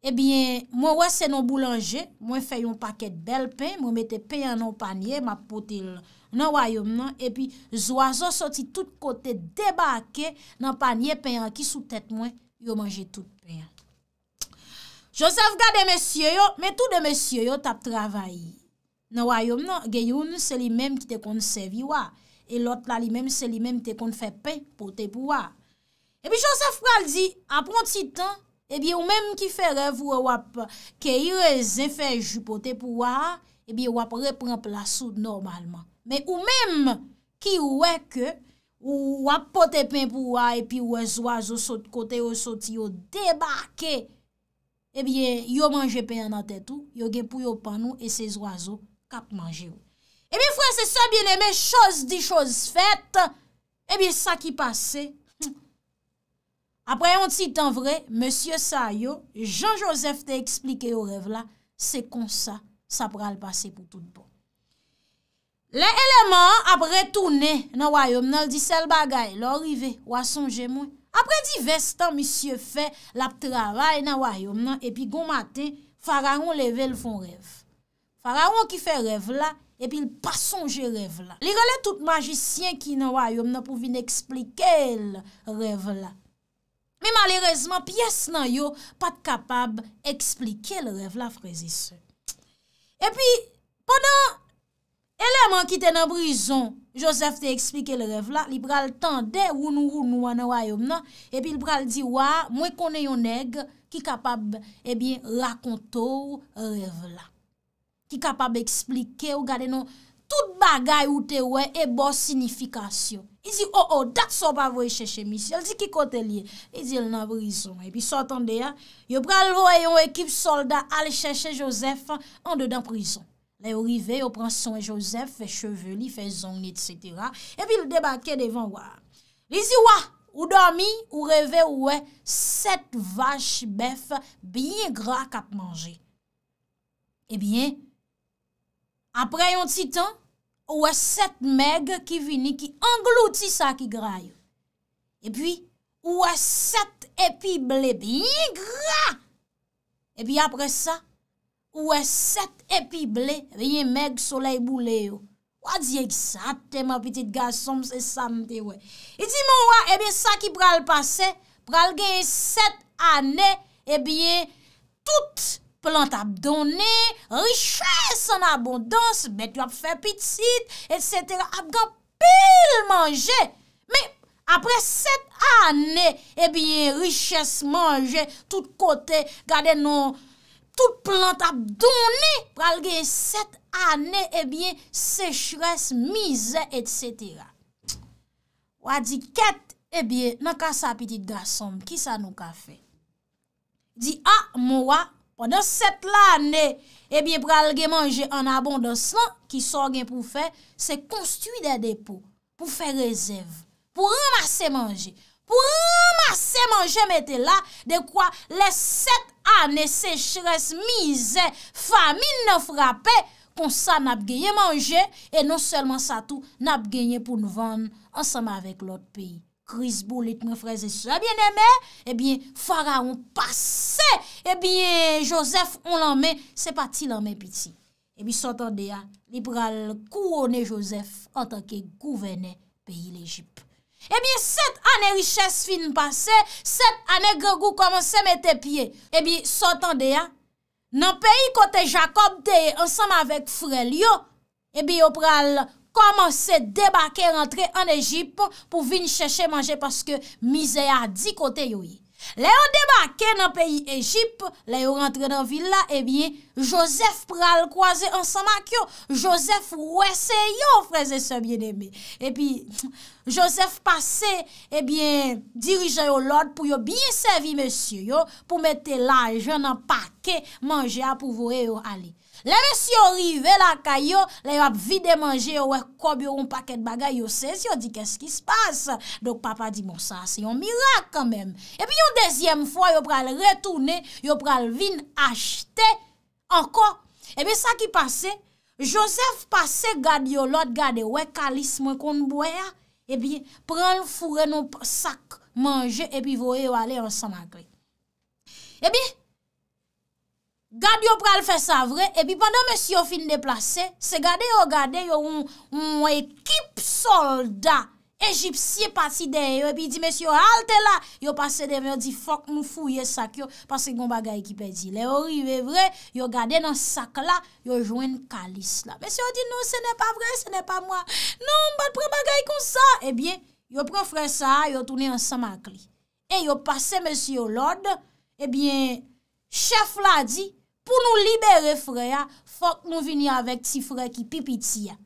ebi mwen wè se nan boulanger, mwen fè yon paket bel pen, mwen mète pen nan panye, mwen pote lò. Nan wayom nan, epi zwa zo soti tout kote debake nan panye pen an ki sou tete mwen yo manje tout pen. Joseph gade mesye yo, men tout de mesye yo tap travayi. Nan wayom nan, geyoun se li menm ki te kon sevi wa. E lot la li menm se li menm te kon fe pen pote pou wa. Epi Joseph pral di, an pronti tan, epi ou menm ki fe rev ou wap keyre ze fe ju pote pou wa, epi wap repren plasou normalman. Mè ou mèm ki ou wè ke, ou apote pen pou wè, epi ou wè zwa zo sot kote, ou sot yo debake, epi eh yo manje pen nan tèt ou, yo gen pou yo pan ou, e se zwa zo kap manje ou. Epi eh fwè se sa bi lèmè, chos di chos fèt, epi eh sa ki pase, apre yon ti tan vre, Monsie sa yo, Jean-Joseph te eksplike yo rev la, se kon sa, sa pral pase pou tout bon. Le eleman apre toune nan wayom nan di sel bagay, lor rive, wasonje moun. Apre di vestan, misye fe, lap travay nan wayom nan, epi gomate, fararon leve l fon rev. Fararon ki fe rev la, epi l pasonje rev la. Li rele tout majisyen ki nan wayom nan pouvi n'explike l rev la. Mi malirezman, piyes nan yo, pat kapab explike l rev la, frezi se. Epi, ponan, Eleman ki te nan brison, Josef te eksplike le rev la, li pral tende, woun woun woun wane wanyom nan, epi li pral di, wwa, mwen kone yon neg, ki kapab, ebyen, eh lakonto, rev la. Ki kapab eksplike, wou gade nou, tout bagay ou te wè, ebo signifikasyon. Izi, o, oh, o, oh, dat so pa vwe cheche misi, elzi ki kote liye, elzi nan brison. Epi so tende, yo pral vwe yon ekip soldat ale cheche Josef, an de dan prison. Le ou rive, ou pran son josef, fè cheve li, fè zong li, etc. E pi l debakè devan wè. Lizi wè, ou dormi, ou reve wè, set vache bef biye gra kap manje. E eh biye, apre yon titan, wè set meg ki vini ki anglouti sa ki gra yon. E pi, wè set epi ble biye gra. E pi apre sa, Ouwe, set epi ble, veye meg solei boule yo. Ouwa, diye gisa, te ma pitit gasom se samte we. E di moun wwa, ebyen eh sa ki pral pase, pral genye set ane, ebyen, eh tout plant ap done, riches an abondans, bet yo ap fe pitit, et setera, ap gan pil manje. Me, apre set ane, ebyen, eh riches manje, tout kote, gade nou, tout plant ap donè, pral gen yon set anè, ebyen, eh sechres, mize, etc. Ou a di ket, ebyen, eh nan ka sa apetit drasom, ki sa nou ka fe? Di, a, ah, mou a, wadan set l'anè, ebyen, eh pral gen manje an abondansman, ki sor gen pou fe, se konstuye de depo, pou fe rezèv, pou ramase manje, pou ramase manje, mète la, de kwa, le set, Ane sechres mize, famine frapè, kon sa nap genye manje, e non selman sa tou nap genye pou nou vande ansama avèk lòt peyi. Kris bolit mè freze sou, ebyen eh emè, ebyen fara ou pase, ebyen eh josef ou lòmè, se pati lòmè piti. Ebyen eh sotan deya, li pral kouwone josef an tanke gouvenè peyi l'Egypte. Ebi, eh set ane riches fin pase, set ane gregou komanse mette pie, ebi, eh sotan deya, nan peyi kote Jacob deye ansanm avek frel yo, ebi, eh yo pral komanse debake rentre an Egypt pou vin cheshe manje paske mizeya di kote yo yi. Lè yon debake nan peyi Ejip, lè yon rentre nan villa, eh josef pral kwaze ansan mak *tsk* eh yon, josef wese yon freze se mjen eme, josef pase dirije yon lod pou yon biye servi mesye yon pou mete laj yon nan pake manje apouvore yon ali. Le mè si yo rive la kayo, le yo ap vide manje, yo wè kob yon paket bagay, yo sez, yo di kèsk ki s'pase. Dok papa di, mò bon, sa, se yon mirak kanmèm. E pi yon dezyem fwa, yo pral retoune, yo pral vin achte, anko. E bi sa ki pase, Josef pase, gade yon lot, gade wè kalis mwen konn bwè ya, e bi pral fure nou sak manje, e pi voye yo ale yon san magre. E bi, Gade yo pral fè sa vre, epi pandan mèsy yo fin deplase, se gade yo gade, yo ou ekip soldat, egipsye pati deyo, epi di mèsy yo halte la, yo pase de vre, yo di fok nou fou ye sak yo, pasi kon bagay ki pedi. Le orive vre, yo gade nan sak la, yo jwen kalis la. Mèsy yo di nou, se nè pa vre, se nè pa mwa. Non, bat pran bagay kon sa, epi eh yo pran fren sa, yo touni ansan makli. E yo pase mèsy yo lorde, epi eh chef la di, pou nou libere fre ya, fok nou vini avèk ti fre ki pipiti ya.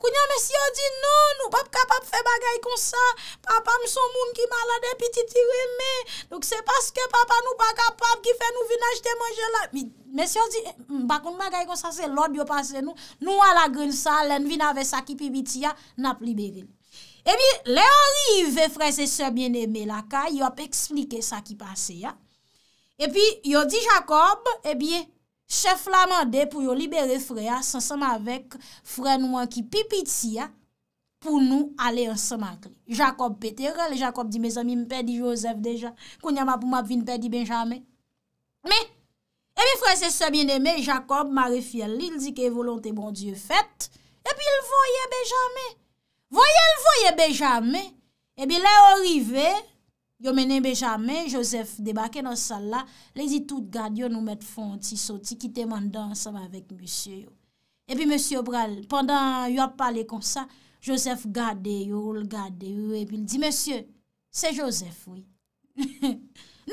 Kou nya mè si yo di, nou, nou, pap kapap fè bagay kon sa, papam son moun ki malade pi titi remè, nouk se paske papan nou pa kapap ki fè nou vin ajte manje la. Mè si yo di, bakoun bagay kon sa se lòd yo pase nou, nou wala grin sa, lèn vin avè sa ki pipiti ya, nap libere. Ebi, le orive fre se sè bienemè la, ka yop eksplike sa ki pase ya, E pi, yo di Jacob, e bi, se flamande pou yo libere freya, san seman vek, fre nou an ki pipiti ya, pou nou ale an seman kli. Jacob pete re, le Jacob di, me zami, me pe di Joseph deja, kounyama pou ma vi, me pe di Benjamin. Me, e bi, fre se semen de me, Jacob, mare fiel li, li di ki e volonté bon dieu fète, e pi, l voye Benjamin. Voye, l voye Benjamin. E eh bi, le orive, Yo menenbe jame, Joseph debake nan sal la, lezi tout gade, yo nou met fon ti soti, kite mandan ansem avèk monsye yo. Epi monsye Obral, pandan yo ap pale kon sa, Joseph gade, yo oul gade, epi l di, monsye, se Joseph wè. *laughs*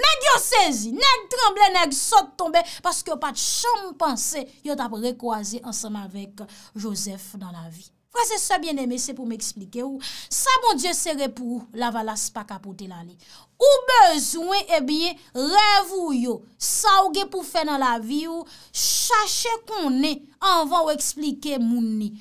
Nèk yo sezi, nèk tremble, nèk sot tombe, paske pat chanm panse, yo tap rekoaze ansem avèk Joseph nan la vi. Kwa se sebyen eme se pou m eksplike ou. Sa moun dje sere pou la valas pa kapote la li. Ou bezwen ebiye revou yo. Sa ou gen pou fe nan la vi ou. Chache konen an van ou eksplike moun ni.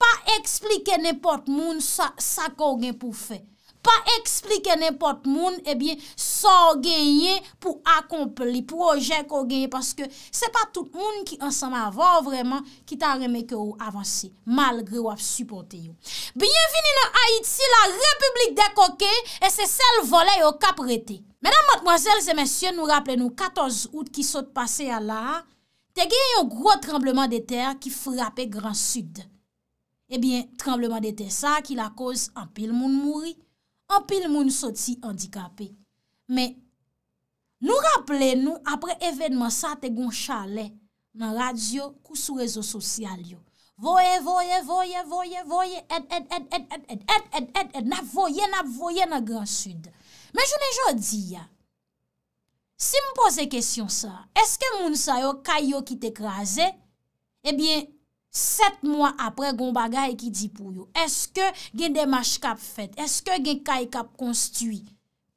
Pa eksplike nepot moun sa sa kon gen pou fe. pa eksplike nèpot moun, ebyen, eh sa ou genye pou akomple li proje kou genye, paske se pa tout moun ki ansama avan vreman, ki ta reme ke ou avanse, malgre wap supote yo. Bienveni nan Haïti, la republik de Koke, e se sel vole yo kap rete. Mèdam matmoazèl, se mèsyen nou rappele nou, 14 out ki sote pase ya la, te genye yon gro trembleman de ter ki frape Gran Sud. Ebyen, eh trembleman de ter sa, ki la koz anpil moun mouri, An pil moun soti andikapè. Mais, nou rappele nous, apre evèdman sa te goun chale nan radyo kou sou rezo sosyal yo. Voye, voye, voye, voye, voye, et, et, et, et, et, et, et, et, et, et, nab voye, nab voye nan Grand Sud. Mais je nèje odi ya, si mou pose kèsyon sa, eske moun sayo kayo ki te kraze, ebyen, 7 mwa apre Gomba Gaye ki di pou yo, eske gen demache kap fet, eske gen kaye kap konstiwi,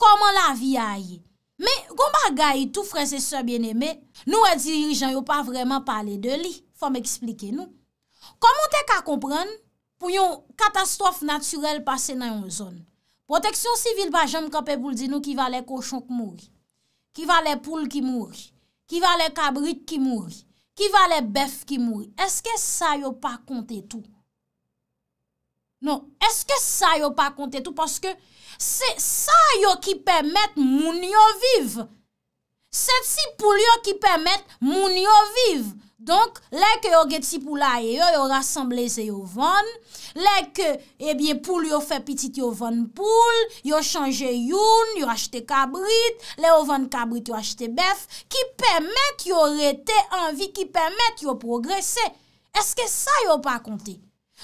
koman la vi a ye? Me Gomba Gaye tou frese se bieneme, nou e dirijan yo pa vreman pale de li, fòm eksplike nou. Koman te ka kompran pou yon katastrof naturel pase nan yon zon? Proteksyon sivil pa jem kap e bouldi nou ki va le koshon ki mouri, ki va le poul ki mouri, ki va le kabrit ki mouri. Ki va le bef ki moui. Eske sa yo pa konte tou? Non, eske sa yo pa konte tou? Parce que se sa yo ki permette moun yo vive. Se si pou yo ki permette moun yo vive. Donk, lek yo geti poulaye yo, yo rassembleze yo van, lek ebyen eh poulyo fe pitit yo van poulyo, yo chanje youn, yo achete kabrit, le yo van kabrit yo achete bef, ki pemet yo rete anvi, ki pemet yo progresse. Eske sa yo pa konte?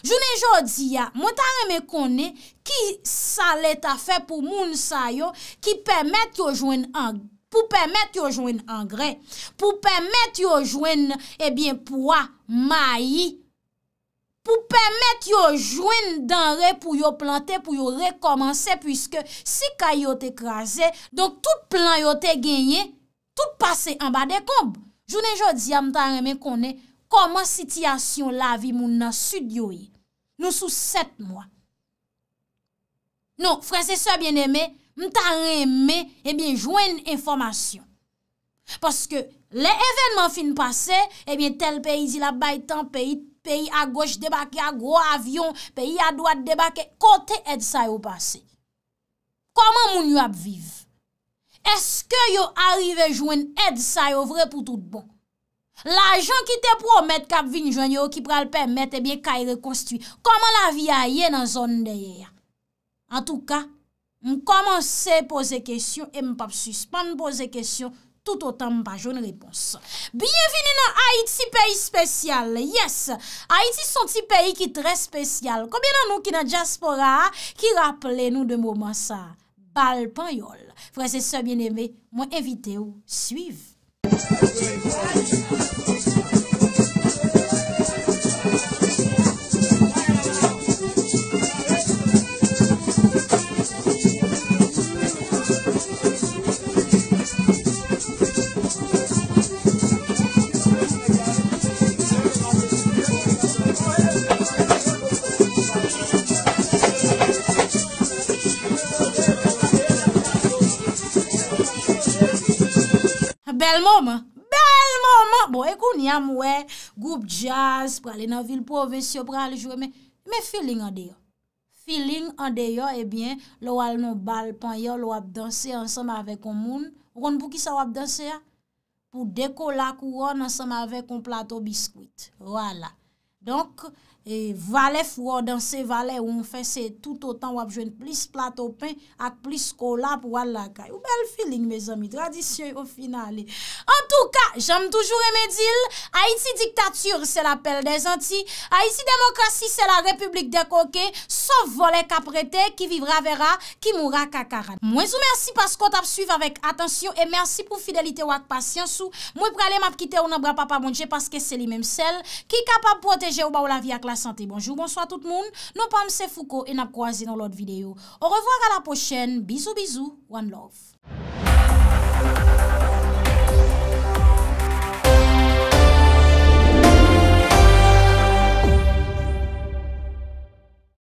Jounen jo diya, mwen tare me kone ki sa leta fe pou moun sa yo ki pemet yo jwen anvi. pou pèmèt yo jwen angrè, pou pèmèt yo jwen ebyen eh pouwa mayi, pou pèmèt yo jwen danre pou yo plante, pou yo rekomansè, pwiske si kaya yo te krasè, donk tout plan yo te genye, tout pase anba de kob. Jounen jodi, amta remè konè, koman sityasyon la vi moun nan sud yo yi? Nou sou set mwa. Nou, franse se bienemè, Mta reme, ebyen, eh jwen informasyon. Paske, le evenman fin pase, ebyen, eh tel peyi zila baytan, peyi a goch debake, a gro avyon, peyi a doat debake, kote edsa yo pase. Koman moun yo ap vive? Eske yo arrive jwen edsa yo vre pou tout bon? La jan ki te promet, kap vin jwen yo ki pral pemet, ebyen, eh kay rekonstuit. Koman la vi a ye nan zon de ye ya? An tou ka, M'komanse pose kesyon E m'pap suspan pose kesyon Tout o tan m'pajon repons Bienveni nan Haiti, peyi spesyal Yes, Haiti son ti peyi ki tre spesyal Koubyen nan nou ki nan diaspora Ki rappele nou de mouman sa Balpanyol Fwese se bieneme, mwen evite ou suive Bel mouman, bel mouman, bo ekou ni amwe, goup jazz, prale nan vil povesyo, prale jwe, me feeling an deyo, feeling an deyo ebyen eh lou al nou balpan yo lou apdansye ansam avek on moun, roun bouki sa wapdansye ya, pou dekola kou roun ansam avek on plato biskwit, wala, donk. e vale fwo dan se vale ou mwen fese tout o tan wap jwen plis plato pen ak plis kolap wala kay. Ou bel feeling me zami tradisyon yo finali. En tout ka, jom toujou remedil Haiti diktatur se la pel de zanti Haiti demokrasi se la republik de koke, sof vole kaprete ki vivra vera, ki mura kakarane. Mwen sou mersi paskot ap suiv avèk atensyon e mersi pou fidelite wak pasyansou. Mwen pralem ap kite ou nan bra papa mounje paske se li memsel ki kapap proteje ou ba ou la vi akla la sante. Bonjou, bonsoy a tout moun. Nou pam, se fouko, e nap kwa zi nan lout videyo. On revwak a la pochen. Bizou, bizou. One love.